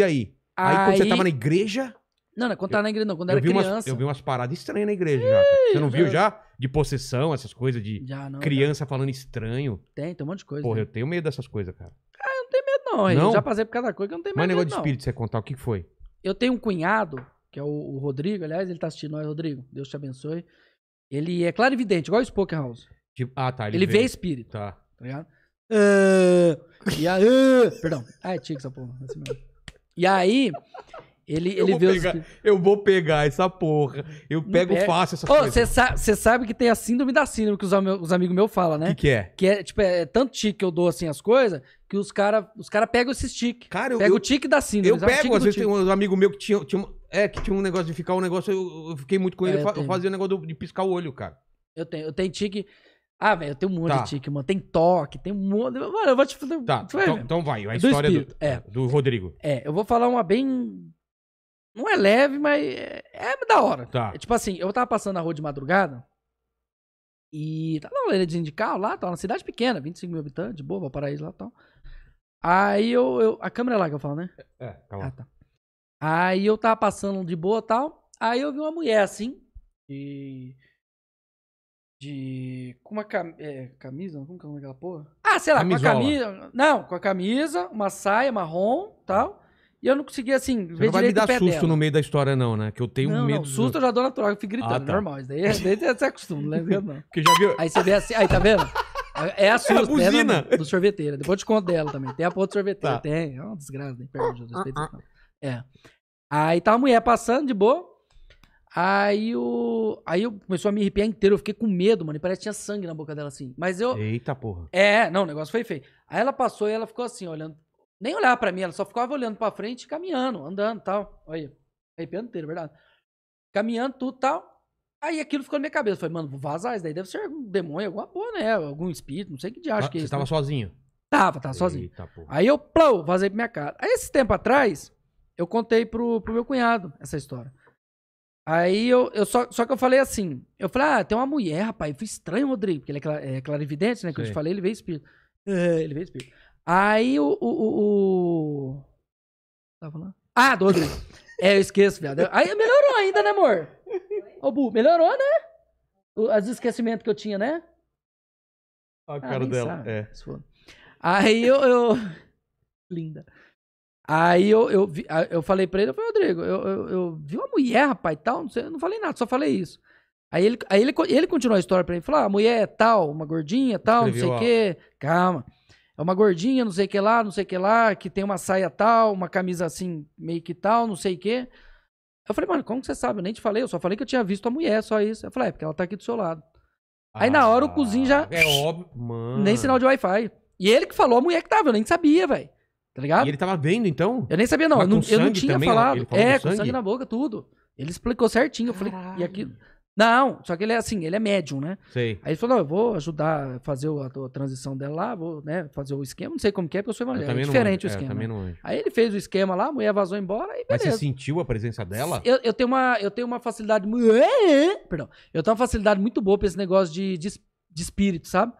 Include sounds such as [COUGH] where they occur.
E aí? Aí, quando você tava na igreja, Não, não, quando tava na igreja, não. Quando eu era vi, umas, criança. eu vi umas paradas estranhas na igreja já. Você não viu já. De possessão, essas coisas, de Já, não. criança falando estranho. Tem, tem um monte de coisa. Porra, né? eu tenho medo dessas coisas, cara. Ah, eu... Não, Não? eu já passei por cada coisa que eu não tenho medo. Mas negócio medo, de não. espírito, você contar, o que foi? Eu tenho um cunhado, que é o, o Rodrigo, aliás, ele tá assistindo é Rodrigo. Deus te abençoe. Ele é claro evidente, igual o Spoken House. Tipo, ah, tá. Ele, Ele, vê espírito, Tá. tá ligado? Ah, e ah, [LAUGHS] perdão. Ah, é tico essa porra. assim mesmo. E aí, ele, eu ele vê os... Eu vou pegar essa porra. Eu pego fácil essa oh, coisa. Você sa sabe que tem a síndrome da síndrome que os, os amigos meus falam, né? O que, que, é? Que é, tipo, é tanto tique que eu dou assim as coisas que os caras os cara pegam esses tiques. Cara, eu, pega eu, o tique da síndrome. Eu pego, às vezes tem uns amigo meu que tinha, tinha, é, que tinha um negócio de ficar um negócio, eu, eu fiquei muito com ele, é, eu, eu fazia um negócio de piscar o olho, cara. Eu tenho, eu tenho tique. Ah, velho, tem um monte tá. de tique, mano. Tem toque, tem um monte. Mano, eu vou te falar. Tá, vai então, então, vai. A do história espírito, do, é. do Rodrigo. É, eu vou falar uma bem. Não é leve, mas é, é da hora. Tá. É, tipo assim, eu tava passando na rua de madrugada e tava tá na orelhinha de carro lá, tava tá na cidade pequena, 25 mil habitantes, de boa, paraíso lá e tal. Aí eu, eu, A câmera é lá que eu falo, né? É, calma. Tá ah, tá. Aí eu tava passando de boa e tal. Aí eu vi uma mulher assim, de. De com uma cam é, camisa, como que é aquela porra? Ah, sei lá, Camisola. com a camisa. Não, com a camisa, uma saia marrom tal. E eu não conseguia, assim, Você ver não vai me dar susto dela. no meio da história, não, né? Que eu tenho Não, medo. não, susto eu já dou na eu fico gritando, Ah, tá. normal. Isso daí, é, daí você acostuma, não lembra não. Porque já viu. Aí você vê assim, aí tá vendo? É a é susto, É a é buzina. do, sorveteiro. Depois eu te conto dela também. Tem a porra do sorveteiro, Tá. tem. É uma desgraça, nem perde É. Aí tá a mulher passando de boa. Aí o. Aí eu começou a me arrepiar inteiro, eu fiquei com medo, mano. E parece que tinha sangue na boca dela, assim. Mas eu. Eita porra. É, não, o negócio foi feio. Aí ela passou e ela ficou assim, olhando. Nem olhava pra mim, ela só ficava olhando pra frente, caminhando, andando tal. Olha, arrepiando inteiro, verdade. Caminhando, tudo tal. Aí aquilo ficou na minha cabeça. Eu falei, mano, vou vazar, isso daí deve ser algum demônio, alguma porra, né? Algum espírito, não sei o que de ah, acho que é Você isso, tava né? sozinho? Tava, tava Eita, Porra. Aí eu, plou, vazei pra minha casa. Aí esse tempo atrás, eu contei pro, pro meu cunhado essa história. Aí eu, eu só, só que eu falei assim, eu falei, ah, tem uma mulher, rapaz, foi estranho, Rodrigo, porque ele é, clara, é clarividente, né? Que Sim. eu te falei, ele veio espírito. [LAUGHS] ele veio espírito. Aí o. o, o, o... Ah, do Rodrigo. é, eu esqueço, viado. Aí melhorou ainda, né, amor? Ô, Bu, melhorou, né? O, as esquecimentos que eu tinha, né? A ah, cara dela, sabe. é. Aí eu, eu... [LAUGHS] Linda. Aí eu, eu, eu falei pra ele, eu falei, Rodrigo, eu, eu, eu vi uma mulher, rapaz, tal, não sei, eu não falei nada, só falei isso. Aí ele, aí ele, ele continuou a história pra mim, falou, ah, a mulher é tal, uma gordinha, tal, Escreveu, não sei o quê, calma. É uma gordinha, não sei o que lá, não sei o que lá, que tem uma saia tal, uma camisa assim, meio que tal, não sei o quê. Eu falei, mano, como que você sabe? Eu nem te falei, eu só falei que eu tinha visto a mulher, só isso. Eu falei, é porque ela tá aqui do seu lado. Aí na hora o ah, cozinho já. É óbvio, mano. Nem sinal de Wi-Fi. E ele que falou a mulher que tava, eu nem sabia, velho. Tá ligado? E ele tava vendo, então? Eu nem sabia, não. Eu não, eu não, tinha também, né? falado. É, com sangue? sangue na boca, tudo. Ele explicou certinho. Eu falei, Caralho. e aquilo. Não, só que ele é assim, ele é médium, né? Sei. Aí ele falou, não, eu vou ajudar a fazer a, a, transição dela lá, vou né, fazer o esquema, não sei como que é, porque eu sou evangélico, é diferente é, não, o esquema. É, Aí ele fez o esquema lá, a mulher vazou embora e beleza. Mas você sentiu a presença dela? Eu, eu tenho, uma, eu tenho uma facilidade... [LAUGHS] Perdão. Eu tenho uma facilidade muito boa pra esse negócio de, de, de espírito, sabe?